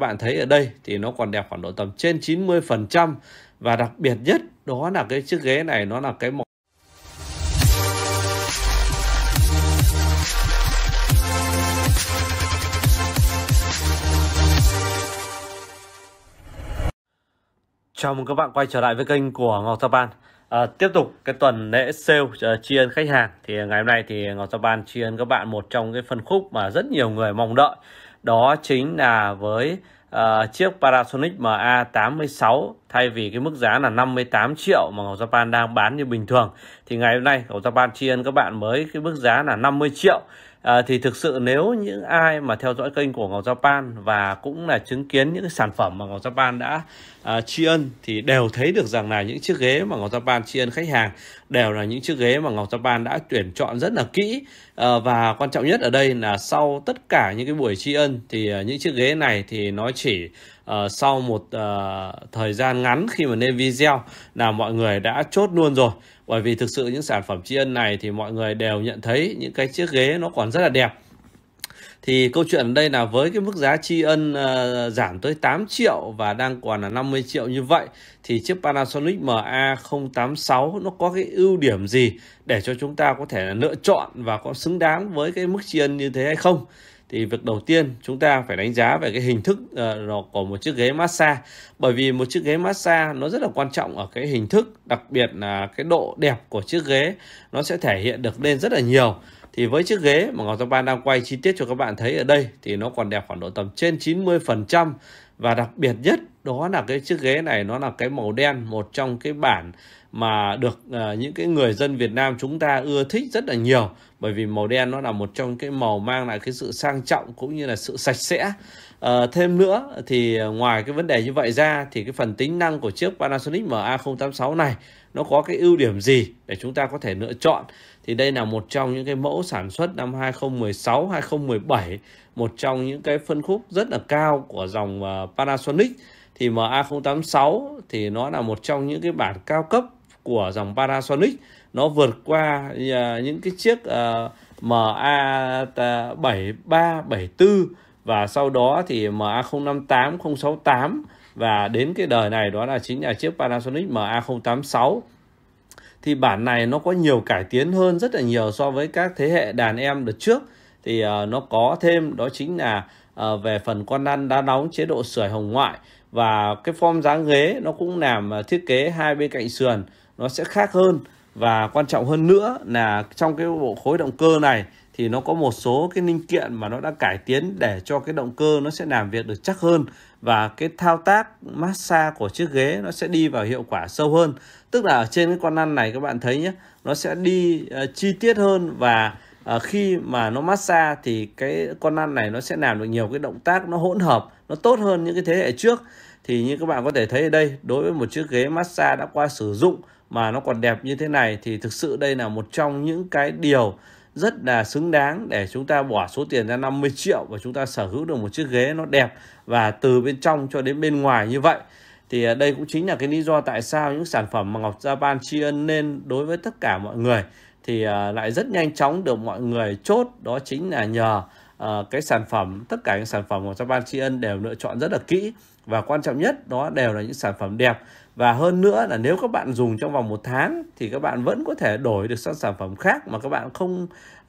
bạn thấy ở đây thì nó còn đẹp khoảng độ tầm trên 90% và đặc biệt nhất đó là cái chiếc ghế này nó là cái một Chào mừng các bạn quay trở lại với kênh của Ngọc Thập An à, Tiếp tục cái tuần lễ sale tri à, ân khách hàng thì ngày hôm nay thì Ngọc Thập An tri ân các bạn một trong cái phân khúc mà rất nhiều người mong đợi đó chính là với uh, chiếc Panasonic MA86 thay vì cái mức giá là 58 triệu mà Ngọc Japan đang bán như bình thường thì ngày hôm nay Ngọc Japan tri ân các bạn mới cái mức giá là 50 triệu à, thì thực sự nếu những ai mà theo dõi kênh của Ngọc Japan và cũng là chứng kiến những sản phẩm mà Ngọc Japan đã à, tri ân thì đều thấy được rằng là những chiếc ghế mà Ngọc Japan tri ân khách hàng đều là những chiếc ghế mà Ngọc Japan đã tuyển chọn rất là kỹ à, và quan trọng nhất ở đây là sau tất cả những cái buổi tri ân thì à, những chiếc ghế này thì nó chỉ Ờ, sau một uh, thời gian ngắn khi mà lên video là mọi người đã chốt luôn rồi bởi vì thực sự những sản phẩm tri ân này thì mọi người đều nhận thấy những cái chiếc ghế nó còn rất là đẹp thì câu chuyện ở đây là với cái mức giá tri ân uh, giảm tới 8 triệu và đang còn là 50 triệu như vậy thì chiếc Panasonic MA086 nó có cái ưu điểm gì để cho chúng ta có thể lựa chọn và có xứng đáng với cái mức tri ân như thế hay không thì việc đầu tiên chúng ta phải đánh giá về cái hình thức uh, của một chiếc ghế massage bởi vì một chiếc ghế massage nó rất là quan trọng ở cái hình thức đặc biệt là cái độ đẹp của chiếc ghế nó sẽ thể hiện được lên rất là nhiều thì với chiếc ghế mà Ngọc Tâm Ban đang quay chi tiết cho các bạn thấy ở đây thì nó còn đẹp khoảng độ tầm trên 90% và đặc biệt nhất đó là cái chiếc ghế này nó là cái màu đen một trong cái bản mà được uh, những cái người dân Việt Nam chúng ta ưa thích rất là nhiều bởi vì màu đen nó là một trong cái màu mang lại cái sự sang trọng cũng như là sự sạch sẽ À, thêm nữa thì ờ, ngoài cái vấn đề như vậy ra thì cái phần tính năng của chiếc Panasonic MA086 này nó có cái ưu điểm gì để chúng ta có thể lựa chọn thì đây là một trong những cái mẫu sản xuất năm 2016 2017 một trong những cái phân khúc rất là cao của dòng ờ, Panasonic thì MA086 thì nó là một trong những cái bản cao cấp của dòng Panasonic nó vượt qua những cái chiếc MA7374 và sau đó thì MA058, 068 và đến cái đời này đó là chính là chiếc Panasonic MA086 thì bản này nó có nhiều cải tiến hơn rất là nhiều so với các thế hệ đàn em đợt trước thì uh, nó có thêm đó chính là uh, về phần con lăn đá nóng chế độ sưởi hồng ngoại và cái form dáng ghế nó cũng làm ờ, thiết kế hai bên cạnh sườn nó sẽ khác hơn và quan trọng hơn nữa là trong cái bộ khối động cơ này thì nó có một số cái linh kiện mà nó đã cải tiến để cho cái động cơ nó sẽ làm việc được chắc hơn và cái thao tác massage của chiếc ghế nó sẽ đi vào hiệu quả sâu hơn tức là ở trên cái con lăn này các bạn thấy nhé nó sẽ đi uh, chi tiết hơn và uh, khi mà nó massage thì cái con lăn này nó sẽ làm được nhiều cái động tác nó hỗn hợp nó tốt hơn những cái thế hệ trước thì như các bạn có thể thấy ở đây đối với một chiếc ghế massage đã qua sử dụng mà nó còn đẹp như thế này thì thực sự đây là một trong những cái điều rất là xứng đáng để chúng ta bỏ số tiền ra 50 triệu và chúng ta sở hữu được một chiếc ghế nó đẹp và từ bên trong cho đến bên ngoài như vậy thì à, đây cũng chính là cái lý do tại sao những sản phẩm mà Ngọc Japan tri ân lên đối với tất cả mọi người thì à, lại rất nhanh chóng được mọi người chốt đó chính là nhờ uh, cái sản phẩm tất cả những sản phẩm của trong ban tri ân đều lựa chọn rất là kỹ và quan trọng nhất đó đều là những sản phẩm đẹp và hơn nữa là nếu các bạn dùng trong vòng một tháng thì các bạn vẫn có thể đổi được sang sản phẩm khác mà các bạn không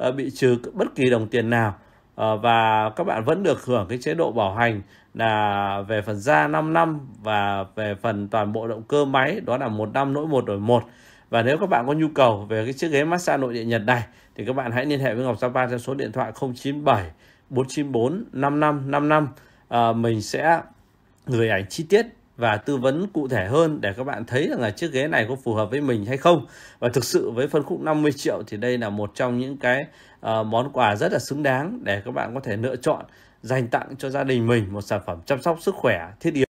uh, bị trừ bất kỳ đồng tiền nào uh, và các bạn vẫn được hưởng cái chế độ bảo hành là về phần da 5 năm và về phần toàn bộ động cơ máy đó là một năm nỗi một đổi một và nếu các bạn có nhu cầu về cái chiếc ghế massage nội địa Nhật này thì các bạn hãy liên hệ với Ngọc Sapa theo số điện thoại 097 494 5555 à, mình sẽ gửi ảnh chi tiết và tư vấn cụ thể hơn để các bạn thấy rằng là chiếc ghế này có phù hợp với mình hay không và thực sự với phân khúc 50 triệu thì đây là một trong những cái uh, món quà rất là xứng đáng để các bạn có thể lựa chọn dành tặng cho gia đình mình một sản phẩm chăm sóc sức khỏe thiết yếu